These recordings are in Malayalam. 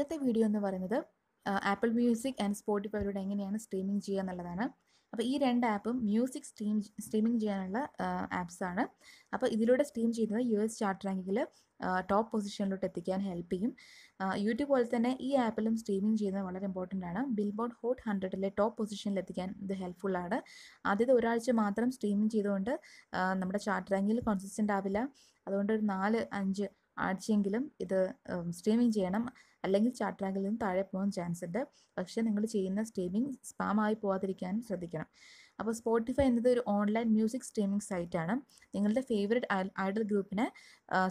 ഇന്നത്തെ വീഡിയോ എന്ന് പറയുന്നത് ആപ്പിൾ മ്യൂസിക് ആൻഡ് സ്പോട്ടിഫൈയിലൂടെ എങ്ങനെയാണ് സ്ട്രീമിംഗ് ചെയ്യുക എന്നുള്ളതാണ് അപ്പോൾ ഈ രണ്ട് ആപ്പും മ്യൂസിക് സ്ട്രീം സ്ട്രീമിംഗ് ചെയ്യാനുള്ള ആപ്സാണ് അപ്പോൾ ഇതിലൂടെ സ്ട്രീം ചെയ്യുന്നത് യു എസ് ചാർട്ട് റാങ്കിൽ ടോപ്പ് പൊസിഷനിലോട്ട് എത്തിക്കാൻ ഹെൽപ്പ് ചെയ്യും യൂട്യൂബ് പോലെ തന്നെ ഈ ആപ്പിലും സ്ട്രീമിംഗ് ചെയ്യുന്നത് വളരെ ഇമ്പോർട്ടൻ്റ് ആണ് ബിൽബോർഡ് ഹോട്ട് ഹൺഡ്രഡിലെ ടോപ്പ് പൊസിഷനിൽ എത്തിക്കാൻ ഇത് ഹെൽപ്ഫുൾ ആണ് ആദ്യത്തെ ഒരാഴ്ച മാത്രം സ്ട്രീമിംഗ് ചെയ്തുകൊണ്ട് നമ്മുടെ ചാർട്ട് റാങ്കിൽ കോൺസിസ്റ്റൻ്റ് ആവില്ല അതുകൊണ്ട് ഒരു നാല് അഞ്ച് ആഴ്ചയെങ്കിലും ഇത് സ്ട്രീമിങ് ചെയ്യണം അല്ലെങ്കിൽ ചാറ്റ് റാങ്കിൽ നിന്ന് താഴെ പോകാൻ ചാൻസ് ഉണ്ട് പക്ഷേ നിങ്ങൾ ചെയ്യുന്ന സ്ട്രീമിംഗ് സ്പാമായി പോകാതിരിക്കാനും ശ്രദ്ധിക്കണം അപ്പോൾ സ്പോട്ടിഫൈ എന്നത് ഒരു ഓൺലൈൻ മ്യൂസിക് സ്ട്രീമിംഗ് സൈറ്റാണ് നിങ്ങളുടെ ഫേവറേറ്റ് ഐഡൽ ഗ്രൂപ്പിനെ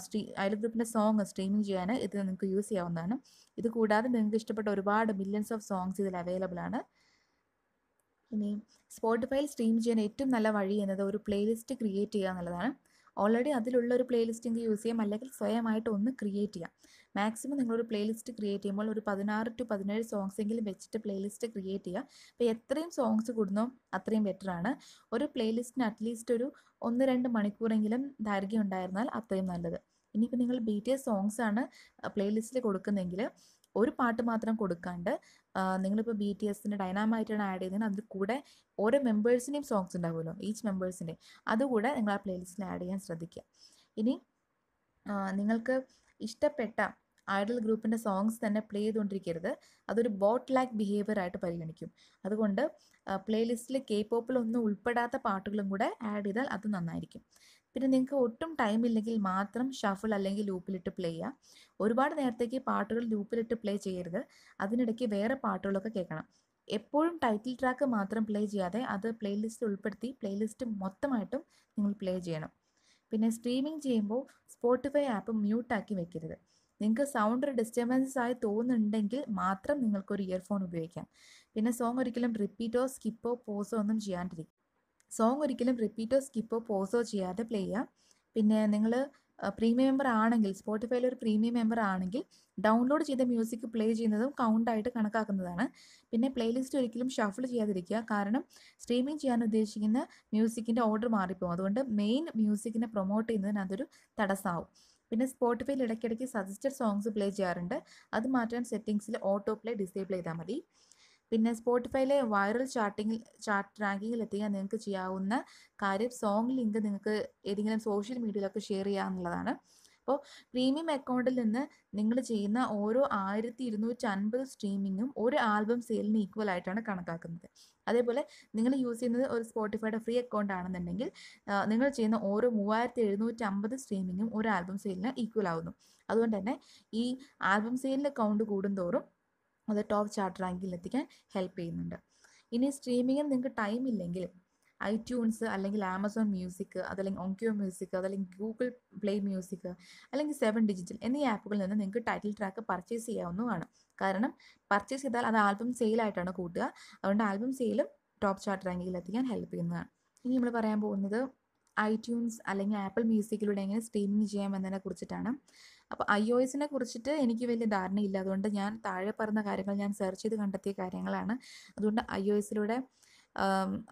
സ്ട്രീ ഐഡൽ ഗ്രൂപ്പിൻ്റെ സോങ് സ്ട്രീമിംഗ് ചെയ്യാൻ ഇത് നിങ്ങൾക്ക് യൂസ് ചെയ്യാവുന്നതാണ് ഇത് കൂടാതെ നിങ്ങൾക്ക് ഇഷ്ടപ്പെട്ട ഒരുപാട് മില്യൺസ് ഓഫ് സോങ്സ് ഇതിൽ അവൈലബിൾ ആണ് ഇനി സ്പോട്ടിഫൈയിൽ സ്ട്രീം ചെയ്യാൻ ഏറ്റവും നല്ല വഴി എന്നത് ഒരു പ്ലേലിസ്റ്റ് ക്രിയേറ്റ് ചെയ്യുക എന്നുള്ളതാണ് ഓൾറെഡി അതിലുള്ള ഒരു പ്ലേലിസ്റ്റ് നിങ്ങൾക്ക് യൂസ് ചെയ്യാം അല്ലെങ്കിൽ സ്വയമായിട്ട് ഒന്ന് ക്രിയേറ്റ് ചെയ്യാം മാക്സിമം നിങ്ങളൊരു പ്ലേലിസ്റ്റ് ക്രിയേറ്റ് ചെയ്യുമ്പോൾ ഒരു പതിനാറ് ടു പതിനേഴ് സോങ്സ് എങ്കിലും വെച്ചിട്ട് പ്ലേലിസ്റ്റ് ക്രിയേറ്റ് ചെയ്യുക അപ്പോൾ എത്രയും സോങ്സ് കൂടുന്നോ അത്രയും ബെറ്ററാണ് ഒരു പ്ലേലിസ്റ്റിന് അറ്റ്ലീസ്റ്റ് ഒരു ഒന്ന് രണ്ട് മണിക്കൂറെങ്കിലും ദൈർഘ്യം ഉണ്ടായിരുന്നാൽ അത്രയും നല്ലത് ഇനിയിപ്പോൾ നിങ്ങൾ ബി ടി എസ് സോങ്സ് ആണ് പ്ലേലിസ്റ്റിൽ കൊടുക്കുന്നതെങ്കിൽ ഒരു പാട്ട് മാത്രം കൊടുക്കാണ്ട് നിങ്ങളിപ്പോൾ ബി ടി എസിൻ്റെ ഡൈനാമായിട്ടാണ് ആഡ് ചെയ്തത് അതിൽ കൂടെ ഓരോ മെമ്പേഴ്സിൻ്റെയും സോങ്സ് ഉണ്ടാവുമല്ലോ ഈച്ച് മെമ്പേഴ്സിൻ്റെ അതുകൂടെ നിങ്ങൾ ആ പ്ലേലിസ്റ്റിൽ ആഡ് ചെയ്യാൻ ശ്രദ്ധിക്കുക ഇനി നിങ്ങൾക്ക് ഇഷ്ടപ്പെട്ട ഐഡൽ ഗ്രൂപ്പിൻ്റെ സോങ്സ് തന്നെ പ്ലേ ചെയ്തുകൊണ്ടിരിക്കരുത് അതൊരു ബോട്ട് ലാക്ക് ബിഹേവിയർ ആയിട്ട് പരിഗണിക്കും അതുകൊണ്ട് പ്ലേലിസ്റ്റിൽ കെ പോപ്പിലൊന്നും ഉൾപ്പെടാത്ത പാട്ടുകളും കൂടെ ആഡ് ചെയ്താൽ അത് നന്നായിരിക്കും പിന്നെ നിങ്ങൾക്ക് ഒട്ടും ടൈം ഇല്ലെങ്കിൽ മാത്രം ഷഫിൾ അല്ലെങ്കിൽ ലൂപ്പിലിട്ട് പ്ലേ ചെയ്യുക ഒരുപാട് നേരത്തേക്ക് പാട്ടുകൾ ലൂപ്പിലിട്ട് പ്ലേ ചെയ്യരുത് അതിനിടയ്ക്ക് വേറെ പാട്ടുകളൊക്കെ കേൾക്കണം എപ്പോഴും ടൈറ്റിൽ ട്രാക്ക് മാത്രം പ്ലേ ചെയ്യാതെ അത് പ്ലേലിസ്റ്റിൽ ഉൾപ്പെടുത്തി പ്ലേലിസ്റ്റ് മൊത്തമായിട്ടും നിങ്ങൾ പ്ലേ ചെയ്യണം പിന്നെ സ്ട്രീമിംഗ് ചെയ്യുമ്പോൾ സ്പോട്ടിഫൈ ആപ്പ് മ്യൂട്ടാക്കി വെക്കരുത് നിങ്ങൾക്ക് സൗണ്ട് ഒരു ഡിസ്റ്റർബൻസസ് ആയി തോന്നുന്നുണ്ടെങ്കിൽ മാത്രം നിങ്ങൾക്ക് ഒരു ഇയർഫോൺ ഉപയോഗിക്കാം പിന്നെ സോങ് ഒരിക്കലും റിപ്പീറ്റോ സ്കിപ്പോ പോസോ ഒന്നും ചെയ്യാണ്ടിരിക്കും സോങ് ഒരിക്കലും റിപ്പീറ്റോ സ്കിപ്പോ പോസോ ചെയ്യാതെ പ്ലേ ചെയ്യാം പിന്നെ നിങ്ങൾ പ്രീമിയം മെമ്പർ ആണെങ്കിൽ സ്പോട്ടിഫൈയിൽ ഒരു പ്രീമിയം മെമ്പർ ആണെങ്കിൽ ഡൗൺലോഡ് ചെയ്ത മ്യൂസിക് പ്ലേ ചെയ്യുന്നതും കൗണ്ടായിട്ട് കണക്കാക്കുന്നതാണ് പിന്നെ പ്ലേലിസ്റ്റ് ഒരിക്കലും ഷഫിൾ ചെയ്യാതിരിക്കുക കാരണം സ്ട്രീമിംഗ് ചെയ്യാൻ ഉദ്ദേശിക്കുന്ന മ്യൂസിക്കിൻ്റെ ഓർഡർ മാറിപ്പോകും അതുകൊണ്ട് മെയിൻ മ്യൂസിക്കിനെ പ്രൊമോട്ട് ചെയ്യുന്നതിന് അതൊരു തടസ്സമാവും പിന്നെ സ്പോട്ടിഫൈയിൽ ഇടയ്ക്കിടയ്ക്ക് സജസ്റ്റഡ് സോങ്സ് പ്ലേ ചെയ്യാറുണ്ട് അത് മാറ്റാൻ സെറ്റിങ്സിൽ ഓട്ടോ പ്ലേ ഡിസേബിൾ ചെയ്താൽ മതി പിന്നെ സ്പോട്ടിഫൈയിലെ വൈറൽ ചാർട്ടിങ്ങിൽ ചാർട്ട് റാങ്കിങ്ങിൽ എത്തിക്കാൻ നിങ്ങൾക്ക് ചെയ്യാവുന്ന കാര്യം സോങ് ലിങ്ക് നിങ്ങൾക്ക് ഏതെങ്കിലും സോഷ്യൽ മീഡിയയിലൊക്കെ ഷെയർ ചെയ്യാവുന്നതാണ് അപ്പോൾ പ്രീമിയം അക്കൗണ്ടിൽ നിന്ന് നിങ്ങൾ ചെയ്യുന്ന ഓരോ ആയിരത്തി ഇരുന്നൂറ്റി അൻപത് സ്ട്രീമിങ്ങും ഒരു ആൽബം സെയിലിന് ഈക്വൽ ആയിട്ടാണ് കണക്കാക്കുന്നത് അതേപോലെ നിങ്ങൾ യൂസ് ചെയ്യുന്നത് ഒരു സ്പോട്ടിഫൈയുടെ ഫ്രീ അക്കൗണ്ട് ആണെന്നുണ്ടെങ്കിൽ നിങ്ങൾ ചെയ്യുന്ന ഓരോ മൂവായിരത്തി എഴുന്നൂറ്റി അമ്പത് സ്ട്രീമിങ്ങും ഒരു ആൽബം സെയിലിന് ഈക്വൽ ആവുന്നു അതുകൊണ്ട് തന്നെ ഈ ആൽബം സെയിലിൻ്റെ കൗണ്ട് കൂടുന്തോറും അത് ടോപ്പ് ചാർട്ട് എത്തിക്കാൻ ഹെൽപ്പ് ചെയ്യുന്നുണ്ട് ഇനി സ്ട്രീമിങ്ങിൽ നിങ്ങൾക്ക് ടൈം ഇല്ലെങ്കിൽ ഐട്യൂൺസ് അല്ലെങ്കിൽ ആമസോൺ മ്യൂസിക് അതല്ലെങ്കിൽ ഓൺക്യോ മ്യൂസിക് അതല്ലെങ്കിൽ ഗൂഗിൾ പ്ലേ മ്യൂസിക് അല്ലെങ്കിൽ സെവൻ ഡിജിറ്റൽ എന്നീ ആപ്പുകളിൽ നിന്ന് നിങ്ങൾക്ക് ടൈറ്റിൽ ട്രാക്ക് പർച്ചേസ് ചെയ്യാവുന്നതാണ് കാരണം പർച്ചേസ് ചെയ്താൽ അത് ആൽബം സെയിലായിട്ടാണ് കൂട്ടുക അതുകൊണ്ട് ആൽബം സെയിലും ടോപ്പ് ചാർട്ട് റാങ്കിങ്ങിൽ എത്തിക്കാൻ ഹെൽപ്പ് ചെയ്യുന്നതാണ് ഇനി നമ്മൾ പറയാൻ പോകുന്നത് ഐട്യൂൺസ് അല്ലെങ്കിൽ ആപ്പിൾ മ്യൂസിക്കിലൂടെ എങ്ങനെ സ്ട്രീമിങ് ചെയ്യാം എന്നതിനെ കുറിച്ചിട്ടാണ് അപ്പോൾ ഐ ഒ എസിനെ കുറിച്ചിട്ട് എനിക്ക് വലിയ ധാരണയില്ല അതുകൊണ്ട് ഞാൻ താഴെ പറഞ്ഞ കാര്യങ്ങൾ ഞാൻ സെർച്ച് ചെയ്ത് കണ്ടെത്തിയ കാര്യങ്ങളാണ് അതുകൊണ്ട് ഐ ഒ എസിലൂടെ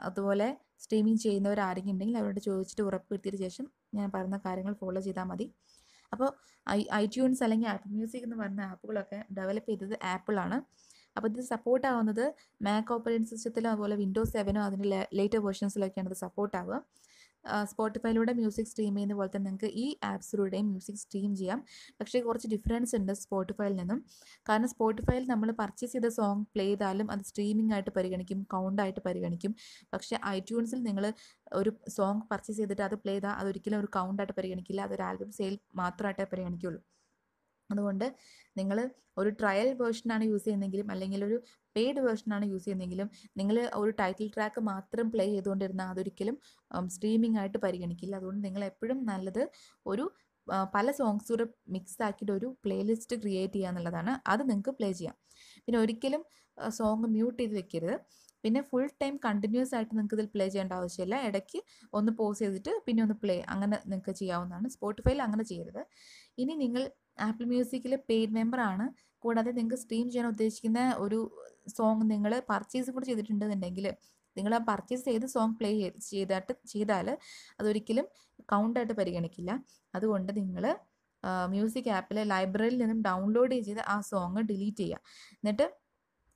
അതുപോലെ സ്ട്രീമിങ് ചെയ്യുന്നവർ ആരെങ്കിലും ഉണ്ടെങ്കിൽ അവരോട് ചോദിച്ചിട്ട് ഉറപ്പുവരുത്തിയതിന് ശേഷം ഞാൻ പറയുന്ന കാര്യങ്ങൾ ഫോളോ ചെയ്താൽ മതി അപ്പോൾ ഐ ട്യൂൺസ് അല്ലെങ്കിൽ ആപ്പിൾ മ്യൂസിക് എന്ന് പറയുന്ന ആപ്പുകളൊക്കെ ഡെവലപ്പ് ചെയ്തത് ആപ്പിളാണ് അപ്പോൾ ഇത് സപ്പോർട്ട് ആവുന്നത് മാക് ഓപ്പറേറ്റിംഗ് സിസ്റ്റത്തിലും അതുപോലെ വിൻഡോസ് സെവനോ അതിൻ്റെ ലേറ്റർ വേർഷൻസിലൊക്കെയാണ് ഇത് സപ്പോർട്ട് ആവുക സ്പോട്ടിഫൈയിലൂടെ മ്യൂസിക് സ്ട്രീം ചെയ്യുന്ന പോലെ തന്നെ നിങ്ങൾക്ക് ഈ ആപ്സിലൂടെയും മ്യൂസിക് സ്ട്രീം ചെയ്യാം പക്ഷേ കുറച്ച് ഡിഫറൻസ് ഉണ്ട് സ്പോട്ടിഫൈയിൽ നിന്നും കാരണം സ്പോട്ടിഫൈയിൽ നമ്മൾ പർച്ചേസ് ചെയ്ത സോങ് പ്ലേ ചെയ്താലും അത് സ്ട്രീമിംഗ് ആയിട്ട് പരിഗണിക്കും കൗണ്ട് ആയിട്ട് പരിഗണിക്കും പക്ഷേ ഐട്യൂൺസിൽ നിങ്ങൾ ഒരു സോങ് പർച്ചേസ് ചെയ്തിട്ട് അത് പ്ലേ ചെയ്താൽ അതൊരിക്കലും ഒരു കൗണ്ട് ആയിട്ട് പരിഗണിക്കില്ല അതൊരു ആൽബം സെയിൽ മാത്രമായിട്ടേ പരിഗണിക്കുള്ളൂ അതുകൊണ്ട് നിങ്ങൾ ഒരു ട്രയൽ വേർഷനാണ് യൂസ് ചെയ്യുന്നതെങ്കിലും അല്ലെങ്കിൽ ഒരു പെയ്ഡ് വേർഷനാണ് യൂസ് ചെയ്യുന്നതെങ്കിലും നിങ്ങൾ ഒരു ടൈറ്റിൽ ട്രാക്ക് മാത്രം പ്ലേ ചെയ്തുകൊണ്ടിരുന്നാൽ അതൊരിക്കലും സ്ട്രീമിംഗ് ആയിട്ട് പരിഗണിക്കില്ല അതുകൊണ്ട് നിങ്ങൾ എപ്പോഴും നല്ലത് ഒരു പല സോങ്സ് കൂടെ മിക്സ് ആക്കിയിട്ട് ഒരു പ്ലേലിസ്റ്റ് ക്രിയേറ്റ് ചെയ്യുക എന്നുള്ളതാണ് അത് നിങ്ങൾക്ക് പ്ലേ ചെയ്യാം പിന്നെ ഒരിക്കലും സോങ് മ്യൂട്ട് ചെയ്ത് വെക്കരുത് പിന്നെ ഫുൾ ടൈം കണ്ടിന്യൂസ് ആയിട്ട് നിങ്ങൾക്ക് ഇതിൽ പ്ലേ ചെയ്യേണ്ട ആവശ്യമില്ല ഇടയ്ക്ക് ഒന്ന് പോസ് ചെയ്തിട്ട് പിന്നെ ഒന്ന് പ്ലേ അങ്ങനെ നിങ്ങൾക്ക് ചെയ്യാവുന്നതാണ് സ്പോട്ടിഫൈയിൽ അങ്ങനെ ചെയ്യരുത് ഇനി നിങ്ങൾ ആപ്പിൾ മ്യൂസിക്കിലെ പെയ്ഡ് മെമ്പർ ആണ് കൂടാതെ നിങ്ങൾക്ക് സ്ട്രീം ചെയ്യാൻ ഉദ്ദേശിക്കുന്ന ഒരു സോങ് നിങ്ങൾ പർച്ചേസ് കൂടെ ചെയ്തിട്ടുണ്ടെന്നുണ്ടെങ്കിൽ നിങ്ങൾ ആ പർച്ചേസ് ചെയ്ത് സോങ് പ്ലേ ചെയ്തിട്ട് ചെയ്താൽ അതൊരിക്കലും കൗണ്ടായിട്ട് പരിഗണിക്കില്ല അതുകൊണ്ട് നിങ്ങൾ മ്യൂസിക് ആപ്പിലെ ലൈബ്രറിയിൽ നിന്നും ഡൗൺലോഡ് ചെയ്ത് ആ സോങ് ഡിലീറ്റ് ചെയ്യുക എന്നിട്ട്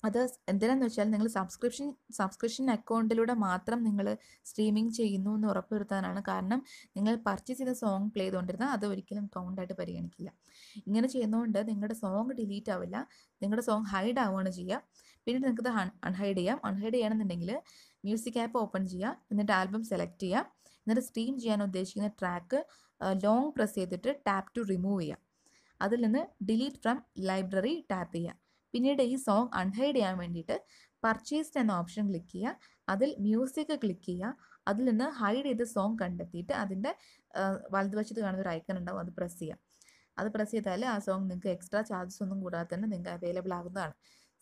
അത് എന്തിനാന്ന് വെച്ചാൽ നിങ്ങൾ സബ്സ്ക്രിപ്ഷൻ സബ്സ്ക്രിപ്ഷൻ അക്കൗണ്ടിലൂടെ മാത്രം നിങ്ങൾ സ്ട്രീമിംഗ് ചെയ്യുന്നു എന്ന് ഉറപ്പുവരുത്താനാണ് കാരണം നിങ്ങൾ പർച്ചേസ് ചെയ്ത സോങ് പ്ലേ ചെയ്തുകൊണ്ടിരുന്നാൽ അത് ഒരിക്കലും കൗണ്ടായിട്ട് പരിഗണിക്കില്ല ഇങ്ങനെ ചെയ്യുന്നതുകൊണ്ട് നിങ്ങളുടെ സോങ് ഡിലീറ്റ് ആവില്ല നിങ്ങളുടെ സോങ് ഹൈഡ് ആവുകയാണ് ചെയ്യുക പിന്നീട് നിങ്ങൾക്കത് അൺഹൈഡ് ചെയ്യാം അൺഹൈഡ് ചെയ്യണമെന്നുണ്ടെങ്കിൽ മ്യൂസിക് ആപ്പ് ഓപ്പൺ ചെയ്യുക എന്നിട്ട് ആൽബം സെലക്ട് ചെയ്യുക എന്നിട്ട് സ്ട്രീം ചെയ്യാൻ ഉദ്ദേശിക്കുന്ന ട്രാക്ക് ലോങ് പ്രസ് ചെയ്തിട്ട് ടാപ്പ് ടു റിമൂവ് ചെയ്യുക അതിൽ നിന്ന് ഡിലീറ്റ് ഫ്രം ലൈബ്രറി ടാപ്പ് ചെയ്യുക പിന്നീട് ഈ സോങ് അൺഹൈഡ് ചെയ്യാൻ വേണ്ടിയിട്ട് പർച്ചേസ്ഡ് എന്ന ഓപ്ഷൻ ക്ലിക്ക് ചെയ്യുക അതിൽ മ്യൂസിക് ക്ലിക്ക് ചെയ്യുക അതിൽ നിന്ന് ഹൈഡ് ചെയ്ത് സോങ് കണ്ടെത്തിയിട്ട് അതിൻ്റെ വലതുവശത്ത് കാണുന്ന ഒരു ഐക്കൺ ഉണ്ടാവും അത് പ്രസ് ചെയ്യുക അത് പ്രസ് ചെയ്താൽ ആ സോങ് നിങ്ങൾക്ക് എക്സ്ട്രാ ചാർജസ് ഒന്നും കൂടാതെ തന്നെ നിങ്ങൾക്ക് അവൈലബിൾ ആകുന്നതാണ്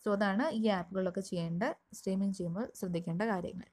സോ അതാണ് ഈ ആപ്പുകളിലൊക്കെ ചെയ്യേണ്ട സ്ട്രീമിംഗ് ചെയ്യുമ്പോൾ ശ്രദ്ധിക്കേണ്ട കാര്യങ്ങൾ